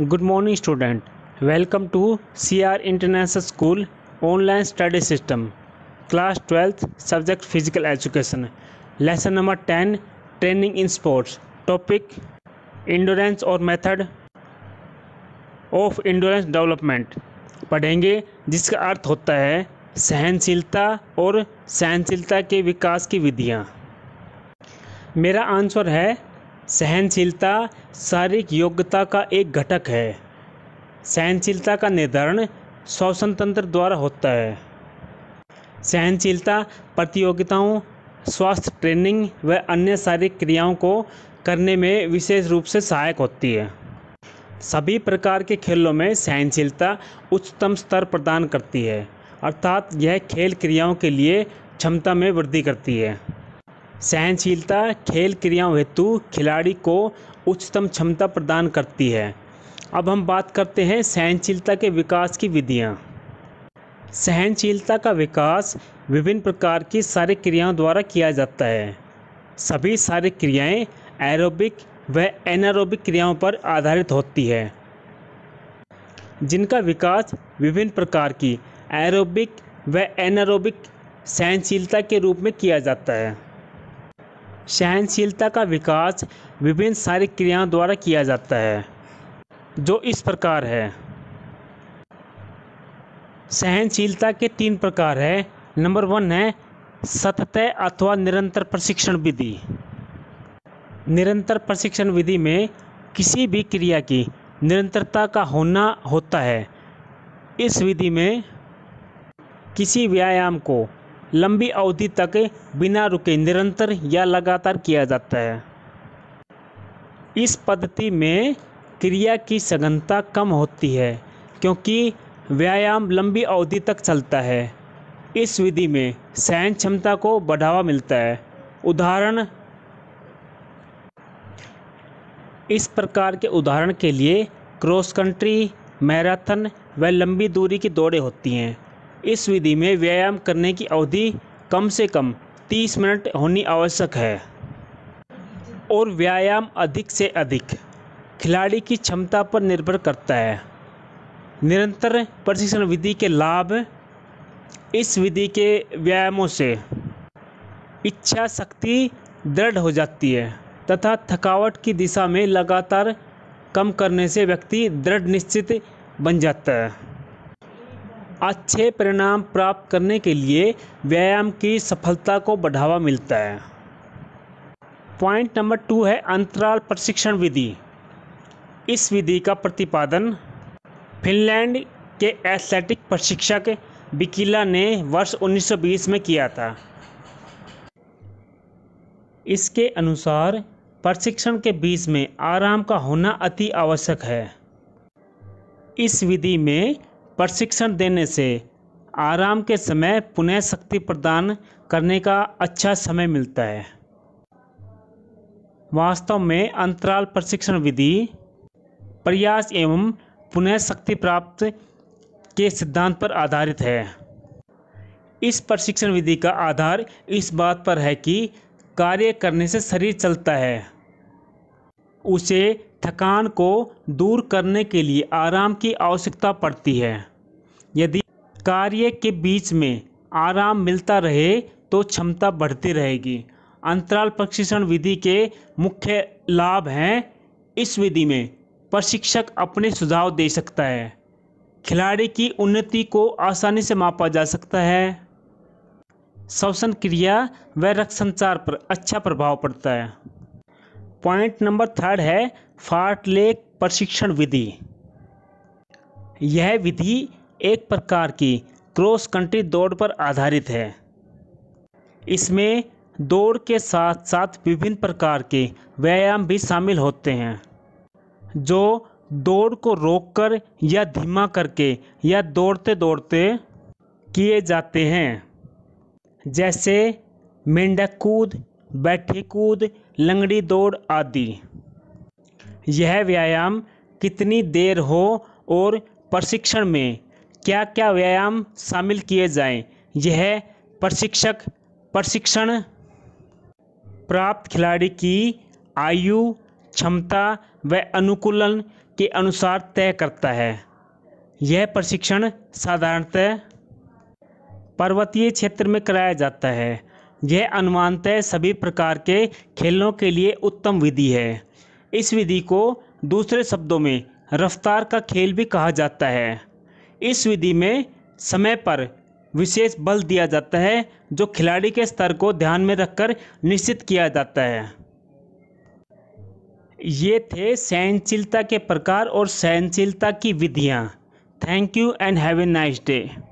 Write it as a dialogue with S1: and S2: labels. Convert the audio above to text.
S1: good morning student welcome to C R international school online study system class twelfth subject physical education lesson number ten training in sports topic endurance और method of endurance development पढ़ेंगे जिसका अर्थ होता है सहनशीलता और सहनशीलता के विकास की विधियाँ मेरा आंसर है सहनशीलता शारीरिक योग्यता का एक घटक है सहनशीलता का निर्धारण श्वसन तंत्र द्वारा होता है सहनशीलता प्रतियोगिताओं स्वास्थ्य ट्रेनिंग व अन्य शारीरिक क्रियाओं को करने में विशेष रूप से सहायक होती है सभी प्रकार के खेलों में सहनशीलता उच्चतम स्तर प्रदान करती है अर्थात यह खेल क्रियाओं के लिए क्षमता में वृद्धि करती है सहनशीलता खेल क्रियाओं हेतु खिलाड़ी को उच्चतम क्षमता प्रदान करती है अब हम बात करते हैं सहनशीलता के विकास की विधियाँ सहनशीलता का विकास विभिन्न प्रकार की सारी क्रियाओं द्वारा किया जाता है सभी सारी क्रियाएं एरोबिक व एनारोबिक क्रियाओं पर आधारित होती है जिनका विकास विभिन्न प्रकार की एरोबिक व एनारोबिक सहनशीलता के रूप में किया जाता है सहनशीलता का विकास विभिन्न सारी क्रियाओं द्वारा किया जाता है जो इस प्रकार है सहनशीलता के तीन प्रकार है नंबर वन है सततः अथवा निरंतर प्रशिक्षण विधि निरंतर प्रशिक्षण विधि में किसी भी क्रिया की निरंतरता का होना होता है इस विधि में किसी व्यायाम को लंबी अवधि तक बिना रुके निरंतर या लगातार किया जाता है इस पद्धति में क्रिया की सघनता कम होती है क्योंकि व्यायाम लंबी अवधि तक चलता है इस विधि में सहन क्षमता को बढ़ावा मिलता है उदाहरण इस प्रकार के उदाहरण के लिए क्रॉस कंट्री मैराथन व लंबी दूरी की दौड़ें होती हैं इस विधि में व्यायाम करने की अवधि कम से कम 30 मिनट होनी आवश्यक है और व्यायाम अधिक से अधिक खिलाड़ी की क्षमता पर निर्भर करता है निरंतर प्रशिक्षण विधि के लाभ इस विधि के व्यायामों से इच्छा शक्ति दृढ़ हो जाती है तथा थकावट की दिशा में लगातार कम करने से व्यक्ति दृढ़ निश्चित बन जाता है अच्छे परिणाम प्राप्त करने के लिए व्यायाम की सफलता को बढ़ावा मिलता है पॉइंट नंबर टू है अंतराल प्रशिक्षण विधि इस विधि का प्रतिपादन फिनलैंड के एथलेटिक प्रशिक्षक बिकिला ने वर्ष 1920 में किया था इसके अनुसार प्रशिक्षण के बीच में आराम का होना अति आवश्यक है इस विधि में प्रशिक्षण देने से आराम के समय पुनः शक्ति प्रदान करने का अच्छा समय मिलता है वास्तव में अंतराल प्रशिक्षण विधि प्रयास एवं पुनः शक्ति प्राप्त के सिद्धांत पर आधारित है इस प्रशिक्षण विधि का आधार इस बात पर है कि कार्य करने से शरीर चलता है उसे थकान को दूर करने के लिए आराम की आवश्यकता पड़ती है यदि कार्य के बीच में आराम मिलता रहे तो क्षमता बढ़ती रहेगी अंतराल प्रशिक्षण विधि के मुख्य लाभ हैं इस विधि में प्रशिक्षक अपने सुझाव दे सकता है खिलाड़ी की उन्नति को आसानी से मापा जा सकता है श्वसन क्रिया व रक्त संचार पर अच्छा प्रभाव पड़ता है पॉइंट नंबर थर्ड है फाटलेक प्रशिक्षण विधि यह विधि एक प्रकार की क्रॉस कंट्री दौड़ पर आधारित है इसमें दौड़ के साथ साथ विभिन्न प्रकार के व्यायाम भी शामिल होते हैं जो दौड़ को रोककर या धीमा करके या दौड़ते दौड़ते किए जाते हैं जैसे मेंढक कूद बैठी कूद लंगड़ी दौड़ आदि यह व्यायाम कितनी देर हो और प्रशिक्षण में क्या क्या व्यायाम शामिल किए जाएं यह प्रशिक्षक प्रशिक्षण प्राप्त खिलाड़ी की आयु क्षमता व अनुकूलन के अनुसार तय करता है यह प्रशिक्षण साधारणतः पर्वतीय क्षेत्र में कराया जाता है यह अनुमानतः सभी प्रकार के खेलों के लिए उत्तम विधि है इस विधि को दूसरे शब्दों में रफ्तार का खेल भी कहा जाता है इस विधि में समय पर विशेष बल दिया जाता है जो खिलाड़ी के स्तर को ध्यान में रखकर निश्चित किया जाता है ये थे सहनशीलता के प्रकार और सहनशीलता की विधियाँ thank you and have a nice day